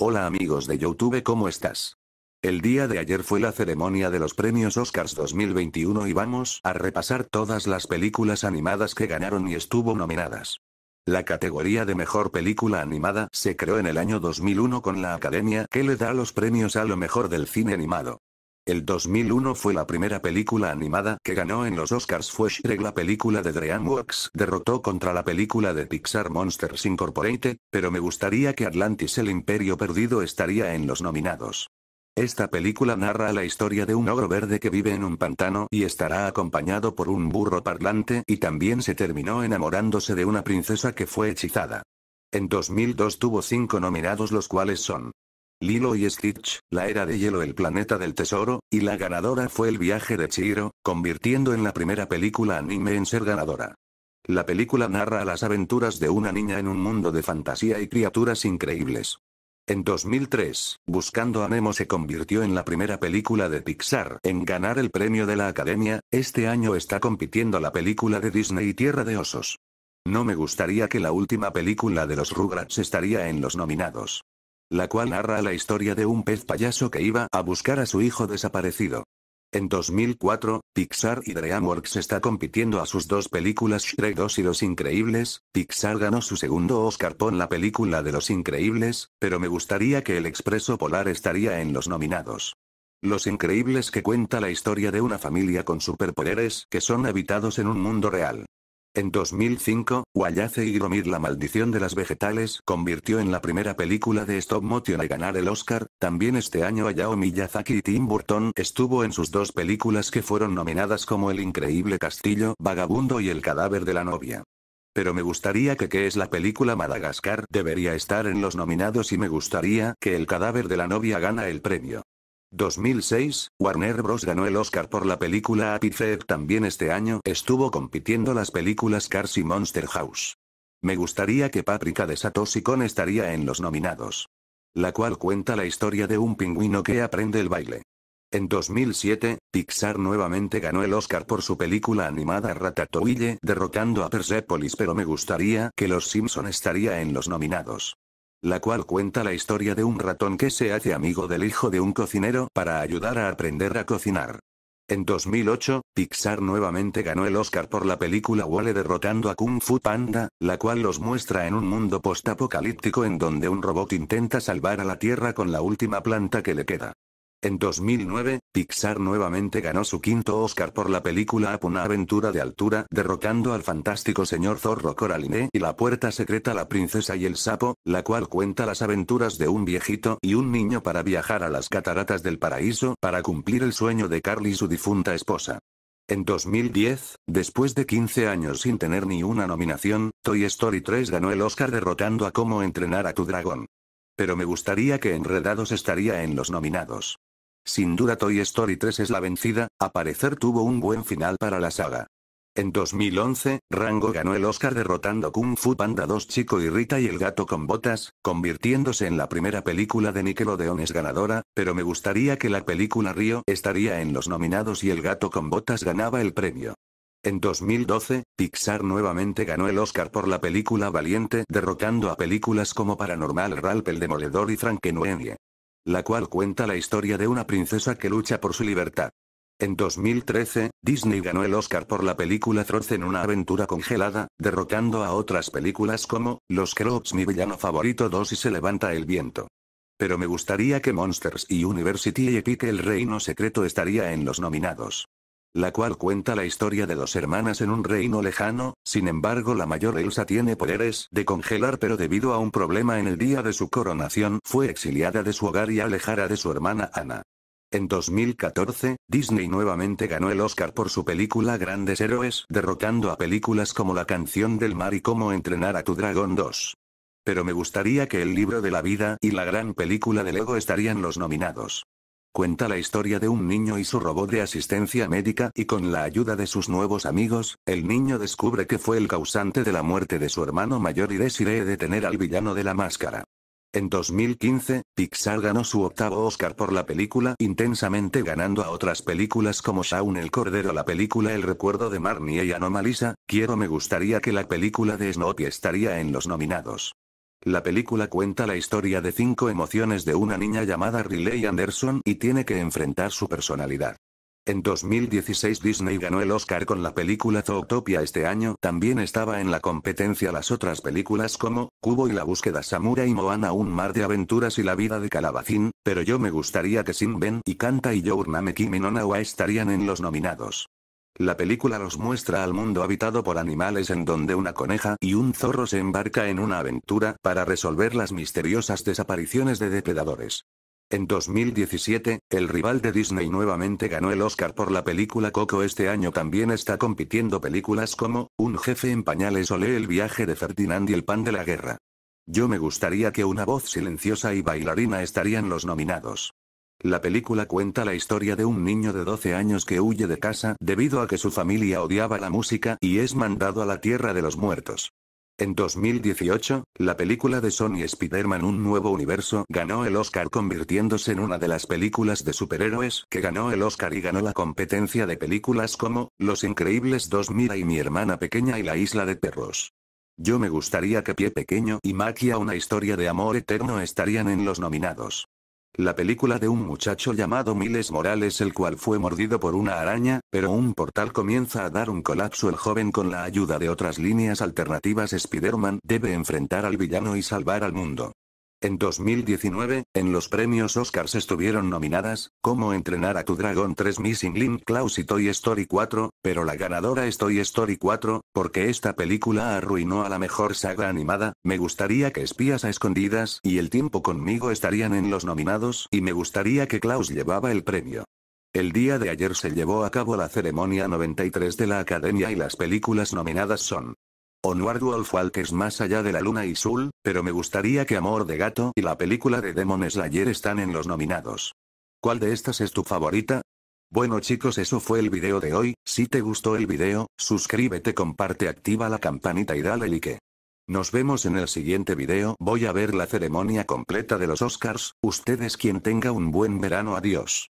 Hola amigos de YouTube, ¿cómo estás? El día de ayer fue la ceremonia de los premios Oscars 2021 y vamos a repasar todas las películas animadas que ganaron y estuvo nominadas. La categoría de mejor película animada se creó en el año 2001 con la academia que le da los premios a lo mejor del cine animado. El 2001 fue la primera película animada que ganó en los Oscars fue Shrek la película de DreamWorks derrotó contra la película de Pixar Monsters Incorporated, pero me gustaría que Atlantis el Imperio Perdido estaría en los nominados. Esta película narra la historia de un ogro verde que vive en un pantano y estará acompañado por un burro parlante y también se terminó enamorándose de una princesa que fue hechizada. En 2002 tuvo cinco nominados los cuales son Lilo y Stitch, La Era de Hielo El Planeta del Tesoro, y la ganadora fue El Viaje de Chihiro, convirtiendo en la primera película anime en ser ganadora. La película narra las aventuras de una niña en un mundo de fantasía y criaturas increíbles. En 2003, Buscando a Nemo se convirtió en la primera película de Pixar en ganar el premio de la Academia, este año está compitiendo la película de Disney Tierra de Osos. No me gustaría que la última película de los Rugrats estaría en los nominados la cual narra la historia de un pez payaso que iba a buscar a su hijo desaparecido. En 2004, Pixar y DreamWorks está compitiendo a sus dos películas Shrek 2 y Los Increíbles, Pixar ganó su segundo Oscar por la película de Los Increíbles, pero me gustaría que El Expreso Polar estaría en los nominados. Los Increíbles que cuenta la historia de una familia con superpoderes que son habitados en un mundo real. En 2005, Wallace y Gromir La maldición de las vegetales convirtió en la primera película de stop motion a ganar el Oscar, también este año Hayao Miyazaki y Tim Burton estuvo en sus dos películas que fueron nominadas como El increíble castillo vagabundo y El cadáver de la novia. Pero me gustaría que qué es la película Madagascar debería estar en los nominados y me gustaría que El cadáver de la novia gana el premio. 2006, Warner Bros. ganó el Oscar por la película Feet. También este año estuvo compitiendo las películas Cars y Monster House. Me gustaría que Paprika de Satoshi Kon estaría en los nominados. La cual cuenta la historia de un pingüino que aprende el baile. En 2007, Pixar nuevamente ganó el Oscar por su película animada Ratatouille, derrotando a Persepolis, pero me gustaría que Los Simpson estaría en los nominados la cual cuenta la historia de un ratón que se hace amigo del hijo de un cocinero para ayudar a aprender a cocinar. En 2008, Pixar nuevamente ganó el Oscar por la película Wale derrotando a Kung Fu Panda, la cual los muestra en un mundo postapocalíptico en donde un robot intenta salvar a la Tierra con la última planta que le queda. En 2009, Pixar nuevamente ganó su quinto Oscar por la película Up una aventura de altura, derrotando al fantástico señor zorro Coraline y la puerta secreta La princesa y el sapo, la cual cuenta las aventuras de un viejito y un niño para viajar a las cataratas del paraíso para cumplir el sueño de Carly y su difunta esposa. En 2010, después de 15 años sin tener ni una nominación, Toy Story 3 ganó el Oscar derrotando a Cómo entrenar a tu dragón. Pero me gustaría que Enredados estaría en los nominados. Sin duda Toy Story 3 es la vencida, Aparecer tuvo un buen final para la saga. En 2011, Rango ganó el Oscar derrotando Kung Fu Panda 2 Chico y Rita y el gato con botas, convirtiéndose en la primera película de Nickelodeon es ganadora, pero me gustaría que la película Río estaría en los nominados y el gato con botas ganaba el premio. En 2012, Pixar nuevamente ganó el Oscar por la película Valiente derrotando a películas como Paranormal Ralph el Demoledor y Frankenweenie la cual cuenta la historia de una princesa que lucha por su libertad. En 2013, Disney ganó el Oscar por la película Frozen, en una aventura congelada, derrotando a otras películas como Los Crocs mi villano favorito 2 y Se levanta el viento. Pero me gustaría que Monsters y University y Epic el reino secreto estaría en los nominados la cual cuenta la historia de dos hermanas en un reino lejano, sin embargo la mayor Elsa tiene poderes de congelar pero debido a un problema en el día de su coronación fue exiliada de su hogar y alejada de su hermana Ana. En 2014, Disney nuevamente ganó el Oscar por su película Grandes Héroes, derrotando a películas como La canción del mar y Cómo entrenar a tu dragón 2. Pero me gustaría que el libro de la vida y la gran película de Lego estarían los nominados cuenta la historia de un niño y su robot de asistencia médica y con la ayuda de sus nuevos amigos, el niño descubre que fue el causante de la muerte de su hermano mayor y decide detener al villano de la máscara. En 2015, Pixar ganó su octavo Oscar por la película intensamente ganando a otras películas como Shaun el Cordero la película El Recuerdo de Marnie y Anomalisa, Quiero me gustaría que la película de Snoopy estaría en los nominados. La película cuenta la historia de cinco emociones de una niña llamada Riley Anderson y tiene que enfrentar su personalidad. En 2016 Disney ganó el Oscar con la película Zootopia este año. También estaba en la competencia las otras películas como Cubo y la búsqueda Samura y Moana un mar de aventuras y la vida de Calabacín, pero yo me gustaría que Sin Ben y Canta y Your Kiminonawa Kimi estarían en los nominados. La película los muestra al mundo habitado por animales en donde una coneja y un zorro se embarca en una aventura para resolver las misteriosas desapariciones de depredadores. En 2017, el rival de Disney nuevamente ganó el Oscar por la película Coco. Este año también está compitiendo películas como Un jefe en pañales o Lee el viaje de Ferdinand y el pan de la guerra. Yo me gustaría que una voz silenciosa y bailarina estarían los nominados. La película cuenta la historia de un niño de 12 años que huye de casa debido a que su familia odiaba la música y es mandado a la Tierra de los Muertos. En 2018, la película de Sony Spider-Man Un Nuevo Universo ganó el Oscar convirtiéndose en una de las películas de superhéroes que ganó el Oscar y ganó la competencia de películas como Los Increíbles 2000 y Mi Hermana Pequeña y La Isla de Perros. Yo me gustaría que Pie Pequeño y Maquia una historia de amor eterno estarían en los nominados la película de un muchacho llamado Miles Morales el cual fue mordido por una araña, pero un portal comienza a dar un colapso el joven con la ayuda de otras líneas alternativas Spider-Man debe enfrentar al villano y salvar al mundo. En 2019, en los premios Oscars estuvieron nominadas, como entrenar a tu dragón 3 Missing Link Klaus y Toy Story 4, pero la ganadora es Toy Story 4, porque esta película arruinó a la mejor saga animada, me gustaría que Espías a Escondidas y El Tiempo conmigo estarían en los nominados y me gustaría que Klaus llevaba el premio. El día de ayer se llevó a cabo la ceremonia 93 de la Academia y las películas nominadas son Onward Wolf es más allá de la luna y Sol, pero me gustaría que Amor de Gato y la película de Demon Slayer están en los nominados. ¿Cuál de estas es tu favorita? Bueno chicos eso fue el video de hoy, si te gustó el video, suscríbete comparte activa la campanita y dale like. Nos vemos en el siguiente video voy a ver la ceremonia completa de los Oscars, ustedes quien tenga un buen verano adiós.